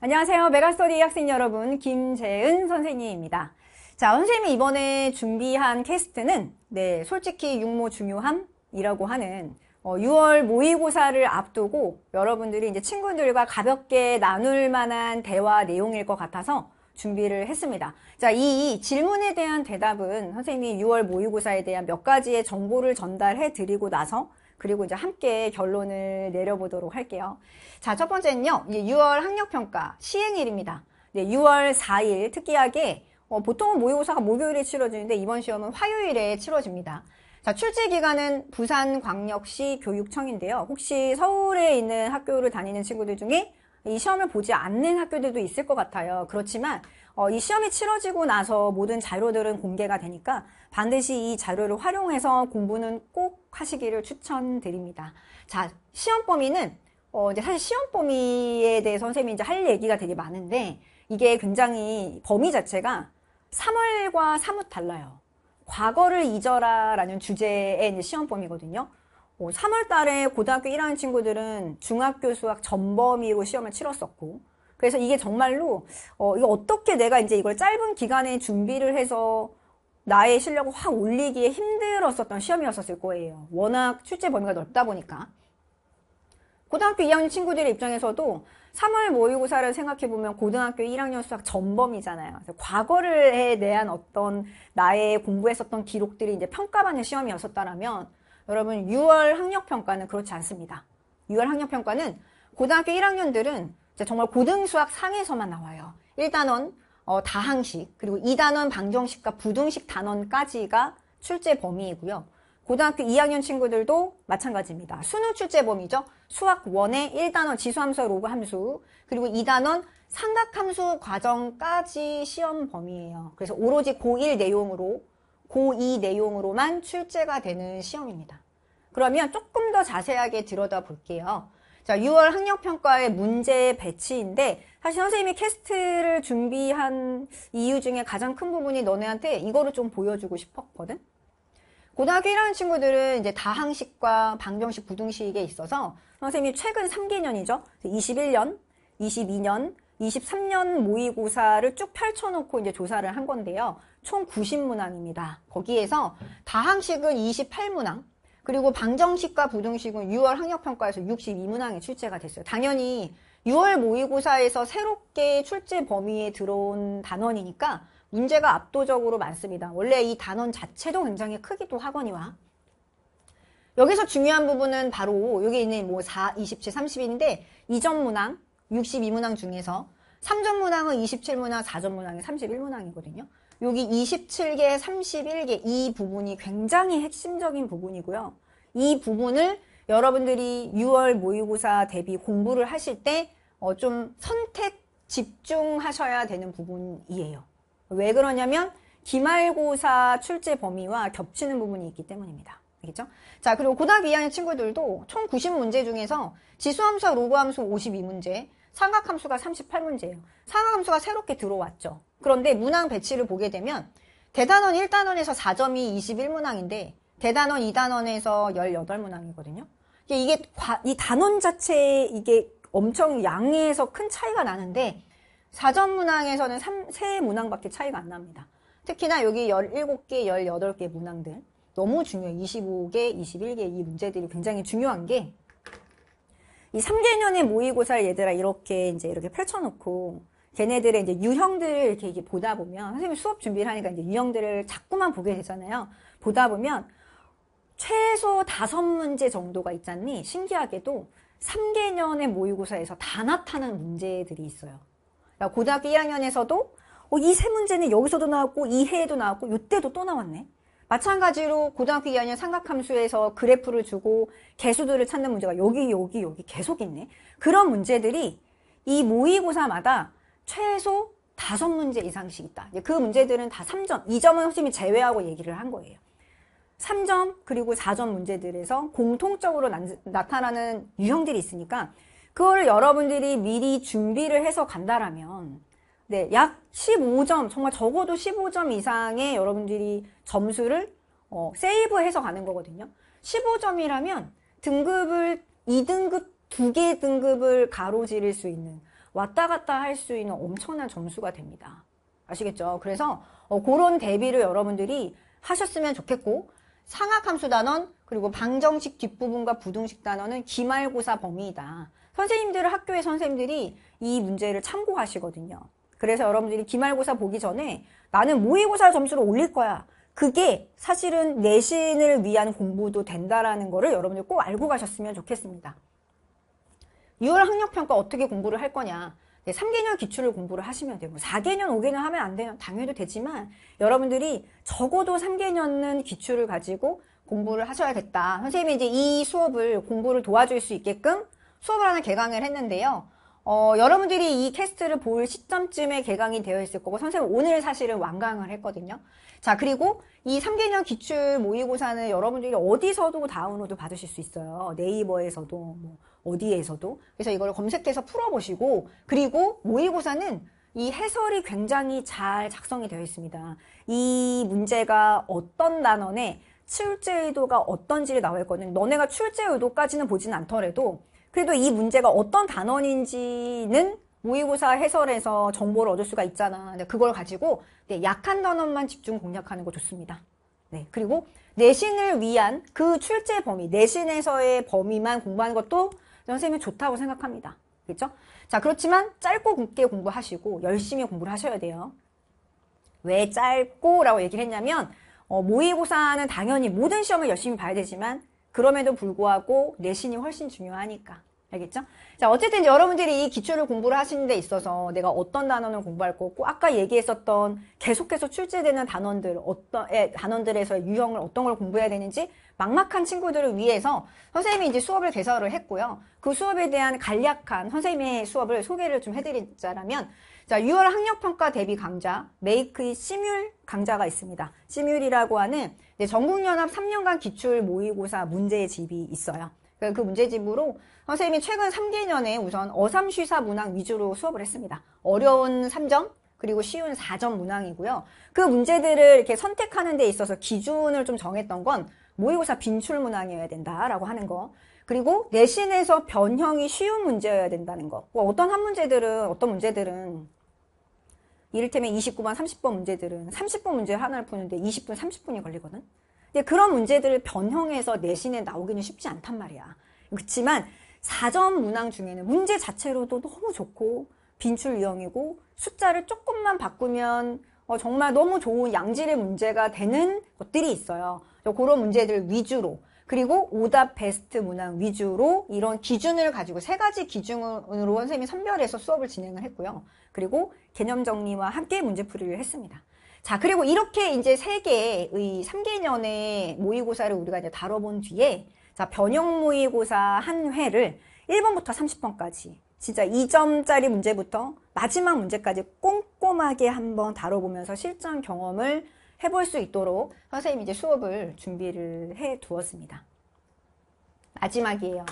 안녕하세요. 메가스터디 학생 여러분, 김재은 선생님입니다. 자, 선생님이 이번에 준비한 캐스트는 네, 솔직히 육모 중요함이라고 하는 어, 6월 모의고사를 앞두고 여러분들이 이제 친구들과 가볍게 나눌 만한 대화 내용일 것 같아서 준비를 했습니다. 자, 이 질문에 대한 대답은 선생님이 6월 모의고사에 대한 몇 가지의 정보를 전달해 드리고 나서 그리고 이제 함께 결론을 내려보도록 할게요. 자, 첫 번째는요. 6월 학력평가 시행일입니다. 네, 6월 4일 특이하게 어, 보통은 모의고사가 목요일에 치러지는데 이번 시험은 화요일에 치러집니다. 자, 출제 기간은 부산광역시 교육청인데요. 혹시 서울에 있는 학교를 다니는 친구들 중에 이 시험을 보지 않는 학교들도 있을 것 같아요. 그렇지만 어, 이 시험이 치러지고 나서 모든 자료들은 공개가 되니까 반드시 이 자료를 활용해서 공부는 꼭 하시기를 추천드립니다. 자, 시험 범위는 어, 이제 사실 시험 범위에 대해 선생님이 이제 할 얘기가 되게 많은데 이게 굉장히 범위 자체가 3월과 사뭇 달라요. 과거를 잊어라라는 주제의 시험 범위거든요. 3월 어, 달에 고등학교 1학년 친구들은 중학교 수학 전범위로 시험을 치렀었고 그래서 이게 정말로 어, 이거 어떻게 내가 이제 이걸 짧은 기간에 준비를 해서 나의 실력을 확 올리기에 힘들었었던 시험이었을 거예요. 워낙 출제 범위가 넓다 보니까. 고등학교 2학년 친구들의 입장에서도 3월 모의고사를 생각해보면 고등학교 1학년 수학 전범이잖아요. 과거를 에 대한 어떤 나의 공부했었던 기록들이 이제 평가받는 시험이었었다면 여러분 6월 학력평가는 그렇지 않습니다. 6월 학력평가는 고등학교 1학년들은 정말 고등수학 상에서만 나와요. 1단원 어, 다항식 그리고 2단원 방정식과 부등식 단원까지가 출제 범위이고요. 고등학교 2학년 친구들도 마찬가지입니다. 수능 출제 범위죠. 수학 1의 1단원 지수함수와 로그 함수 그리고 2단원 삼각함수 과정까지 시험 범위예요. 그래서 오로지 고1 내용으로 고이 내용으로만 출제가 되는 시험입니다. 그러면 조금 더 자세하게 들여다볼게요. 자, 6월 학력평가의 문제 배치인데 사실 선생님이 캐스트를 준비한 이유 중에 가장 큰 부분이 너네한테 이거를 좀 보여주고 싶었거든. 고등학교 1학년 친구들은 이제 다항식과 방정식, 부등식에 있어서 선생님이 최근 3개년이죠. 21년, 22년, 23년 모의고사를 쭉 펼쳐놓고 이제 조사를 한 건데요. 총 90문항입니다. 거기에서 다항식은 28문항, 그리고 방정식과 부등식은 6월 학력평가에서 62문항이 출제가 됐어요. 당연히 6월 모의고사에서 새롭게 출제 범위에 들어온 단원이니까 문제가 압도적으로 많습니다. 원래 이 단원 자체도 굉장히 크기도 하거니와 여기서 중요한 부분은 바로 여기 있는 뭐 4, 27, 30인데 2점 문항, 62문항 중에서 3점 문항은 27문항, 4점 문항이 31문항이거든요. 여기 27개, 31개 이 부분이 굉장히 핵심적인 부분이고요. 이 부분을 여러분들이 6월 모의고사 대비 공부를 하실 때좀 어, 선택 집중하셔야 되는 부분이에요. 왜 그러냐면 기말고사 출제 범위와 겹치는 부분이 있기 때문입니다. 알겠죠? 자, 그리고 고등학교 2학년 친구들도 총 90문제 중에서 지수함수와 로그함수 52문제, 삼각함수가 38문제예요. 삼각함수가 새롭게 들어왔죠. 그런데 문항 배치를 보게 되면 대단원 1단원에서 4점이 21문항인데 대단원 2단원에서 18문항이거든요. 이게 이 단원 자체에 이게 엄청 양에서 큰 차이가 나는데 4점 문항에서는 3, 3 문항밖에 차이가 안 납니다. 특히나 여기 17개, 18개 문항들 너무 중요해요. 25개, 21개 이 문제들이 굉장히 중요한 게이 3개년의 모의고사를 얘들아 이렇게 이제 이렇게 펼쳐놓고 걔네들의 이제 유형들을 이렇게, 이렇게 보다 보면 선생님이 수업 준비를 하니까 이제 유형들을 자꾸만 보게 되잖아요. 보다 보면 최소 다섯 문제 정도가 있잖니 신기하게도 3개년의 모의고사에서 다나타난 문제들이 있어요. 그러니까 고등학교 1학년에서도 어, 이 세 문제는 여기서도 나왔고 이 해에도 나왔고 이때도 또 나왔네. 마찬가지로 고등학교 2학년 삼각함수에서 그래프를 주고 개수들을 찾는 문제가 여기 여기 여기 계속 있네. 그런 문제들이 이 모의고사마다 최소 다섯 문제 이상씩 있다. 그 문제들은 다 3점, 2점은 선생님이 제외하고 얘기를 한 거예요. 3점 그리고 4점 문제들에서 공통적으로 나, 타나는 유형들이 있으니까 그거를 여러분들이 미리 준비를 해서 간다라면 네, 약 15점, 정말 적어도 15점 이상의 여러분들이 점수를 어, 세이브해서 가는 거거든요. 15점이라면 등급을 2등급, 2개 등급을 가로지를 수 있는 왔다 갔다 할 수 있는 엄청난 점수가 됩니다. 아시겠죠? 그래서 어, 그런 대비를 여러분들이 하셨으면 좋겠고 상악함수 단원 그리고 방정식 뒷부분과 부등식 단원은 기말고사 범위이다. 선생님들 학교의 선생님들이 이 문제를 참고하시거든요. 그래서 여러분들이 기말고사 보기 전에 나는 모의고사 점수를 올릴 거야. 그게 사실은 내신을 위한 공부도 된다라는 거를 여러분들 꼭 알고 가셨으면 좋겠습니다. 6월 학력평가 어떻게 공부를 할 거냐. 3개년 기출을 공부를 하시면 되고 4개년, 뭐 5개년 하면 안 되면 당해도 되지만 여러분들이 적어도 3개년은 기출을 가지고 공부를 하셔야겠다. 선생님이 이제 이 수업을 공부를 도와줄 수 있게끔 수업을 하나 개강을 했는데요. 어, 여러분들이 이 캐스트를 볼 시점쯤에 개강이 되어 있을 거고 선생님 오늘 사실은 완강을 했거든요. 자 그리고 이 3개년 기출 모의고사는 여러분들이 어디서도 다운로드 받으실 수 있어요. 네이버에서도 뭐 어디에서도 그래서 이걸 검색해서 풀어보시고 그리고 모의고사는 이 해설이 굉장히 잘 작성이 되어 있습니다. 이 문제가 어떤 단원에 출제 의도가 어떤지를 나와 있거든요. 너네가 출제 의도까지는 보지는 않더라도 그래도 이 문제가 어떤 단원인지는 모의고사 해설에서 정보를 얻을 수가 있잖아. 근데 그걸 가지고 네, 약한 단원만 집중 공략하는 거 좋습니다. 네, 그리고 내신을 위한 그 출제 범위, 내신에서의 범위만 공부하는 것도 선생님이 좋다고 생각합니다. 그렇죠? 자, 그렇지만 짧고 굵게 공부하시고 열심히 공부를 하셔야 돼요. 왜 짧고라고 얘기를 했냐면 어, 모의고사는 당연히 모든 시험을 열심히 봐야 되지만 그럼에도 불구하고 내신이 훨씬 중요하니까. 알겠죠? 자, 어쨌든 여러분들이 이기출을 공부를 하시는 데 있어서 내가 어떤 단어는 공부할 거고 아까 얘기했었던 계속해서 출제되는 단원들 어떤 에, 예, 단원들에서의 유형을 어떤 걸 공부해야 되는지 막막한 친구들을 위해서 선생님이 이제 수업을 개설을 했고요. 그 수업에 대한 간략한 선생님의 수업을 소개를 좀 해드리자면 라 자, 6월 학력평가 대비 강좌 메이크의 시뮬 강좌가 있습니다. 시뮬이라고 하는 전국연합 3년간 기출 모의고사 문제집이 있어요. 그, 그 문제집으로 선생님이 최근 3개년에 우선 어삼쉬사 문항 위주로 수업을 했습니다. 어려운 3점 그리고 쉬운 4점 문항이고요. 그 문제들을 이렇게 선택하는 데 있어서 기준을 좀 정했던 건 모의고사 빈출 문항이어야 된다라고 하는 거. 그리고 내신에서 변형이 쉬운 문제여야 된다는 거. 뭐 어떤 한 문제들은 어떤 문제들은 이를테면 29번, 30번 문제들은 3 0번 문제 하나를 푸는데 20분, 30분이 걸리거든. 근데 그런 문제들을 변형해서 내신에 나오기는 쉽지 않단 말이야. 그렇지만 사전 문항 중에는 문제 자체로도 너무 좋고 빈출 유형이고 숫자를 조금만 바꾸면 어, 정말 너무 좋은 양질의 문제가 되는 것들이 있어요. 그런 문제들 위주로 그리고 오답 베스트 문항 위주로 이런 기준을 가지고 세 가지 기준으로 선생님이 선별해서 수업을 진행을 했고요. 그리고 개념 정리와 함께 문제풀이를 했습니다. 자, 그리고 이렇게 이제 세 개의 3개년의 모의고사를 우리가 이제 다뤄본 뒤에 자, 변형 모의고사 한 회를 1번부터 30번까지 진짜 2점짜리 문제부터 마지막 문제까지 꼼꼼하게 한번 다뤄보면서 실전 경험을 해볼 수 있도록 선생님이 이제 수업을 준비를 해 두었습니다. 마지막이에요.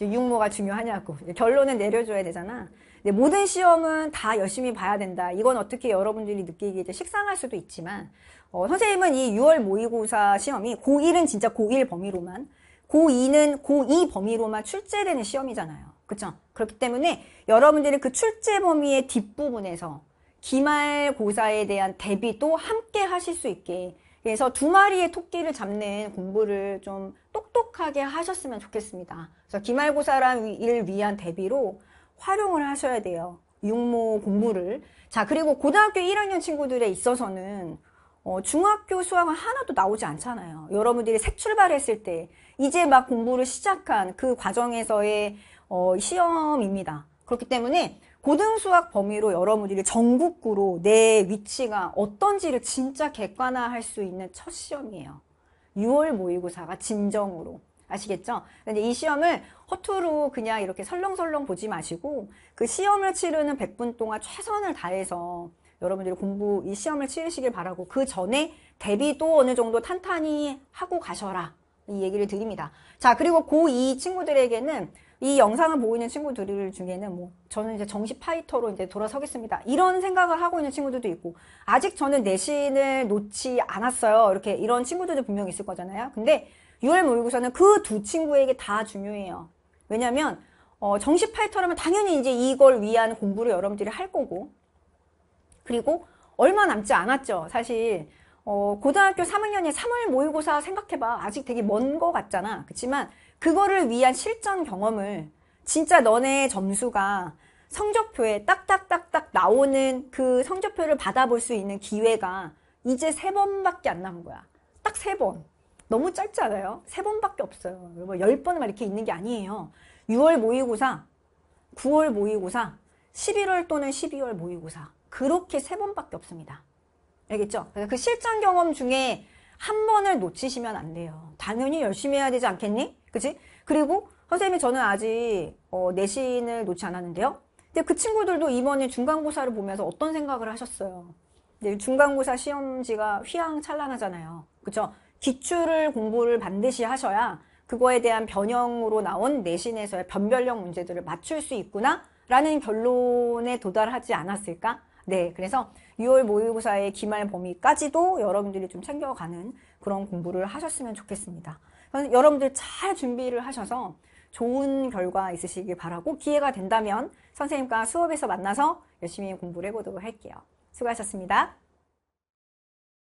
육모가 중요하냐고. 결론은 내려줘야 되잖아. 네, 모든 시험은 다 열심히 봐야 된다. 이건 어떻게 여러분들이 느끼기에 식상할 수도 있지만 어, 선생님은 이 6월 모의고사 시험이 고1은 진짜 고1 범위로만 고2는 고2 범위로만 출제되는 시험이잖아요. 그렇죠? 그렇기 때문에 여러분들이 그 출제 범위의 뒷부분에서 기말고사에 대한 대비도 함께 하실 수 있게 그래서 두 마리의 토끼를 잡는 공부를 좀 똑똑하게 하셨으면 좋겠습니다. 그래서 기말고사란 일 위한 대비로 활용을 하셔야 돼요. 육모 공부를. 자, 그리고 고등학교 1학년 친구들에 있어서는 어, 중학교 수학은 하나도 나오지 않잖아요. 여러분들이 색 출발했을 때 이제 막 공부를 시작한 그 과정에서의 어, 시험입니다. 그렇기 때문에 고등수학 범위로 여러분들이 전국구로 내 위치가 어떤지를 진짜 객관화할 수 있는 첫 시험이에요. 6월 모의고사가 진정으로. 아시겠죠? 근데 이 시험을 허투루 그냥 이렇게 설렁설렁 보지 마시고 그 시험을 치르는 100분 동안 최선을 다해서 여러분들이 공부 이 시험을 치르시길 바라고 그 전에 대비도 어느 정도 탄탄히 하고 가셔라 이 얘기를 드립니다. 자 그리고 고2 친구들에게는 이 영상을 보이는 친구들 중에는 뭐 저는 이제 정시 파이터로 이제 돌아서겠습니다. 이런 생각을 하고 있는 친구들도 있고 아직 저는 내신을 놓지 않았어요. 이렇게 이런 친구들도 분명히 있을 거잖아요. 근데 6월 모의고사는 그 두 친구에게 다 중요해요. 왜냐면 어, 정시 파이터라면 당연히 이제 이걸 위한 공부를 여러분들이 할 거고 그리고 얼마 남지 않았죠. 사실 어, 고등학교 3학년이 3월 모의고사 생각해봐. 아직 되게 먼 거 같잖아. 그렇지만 그거를 위한 실전 경험을 진짜 너네 점수가 성적표에 딱딱딱딱 나오는 그 성적표를 받아볼 수 있는 기회가 이제 세 번밖에 안 남은 거야. 딱 세 번. 너무 짧지 않아요? 세 번밖에 없어요. 여러분 뭐 열 번을 막 이렇게 있는 게 아니에요. 6월 모의고사, 9월 모의고사, 11월 또는 12월 모의고사 그렇게 세 번밖에 없습니다. 알겠죠? 그러니까 그 실전 경험 중에 한 번을 놓치시면 안 돼요. 당연히 열심히 해야 되지 않겠니? 그치? 그리고 선생님이 저는 아직 어, 내신을 놓지 않았는데요. 근데 그 친구들도 이번에 중간고사를 보면서 어떤 생각을 하셨어요? 중간고사 시험지가 휘황찬란하잖아요. 그쵸? 기출을 공부를 반드시 하셔야 그거에 대한 변형으로 나온 내신에서의 변별력 문제들을 맞출 수 있구나 라는 결론에 도달하지 않았을까? 네, 그래서 6월 모의고사의 기말 범위까지도 여러분들이 좀 챙겨가는 그런 공부를 하셨으면 좋겠습니다. 여러분들 잘 준비를 하셔서 좋은 결과 있으시길 바라고 기회가 된다면 선생님과 수업에서 만나서 열심히 공부를 해보도록 할게요. 수고하셨습니다.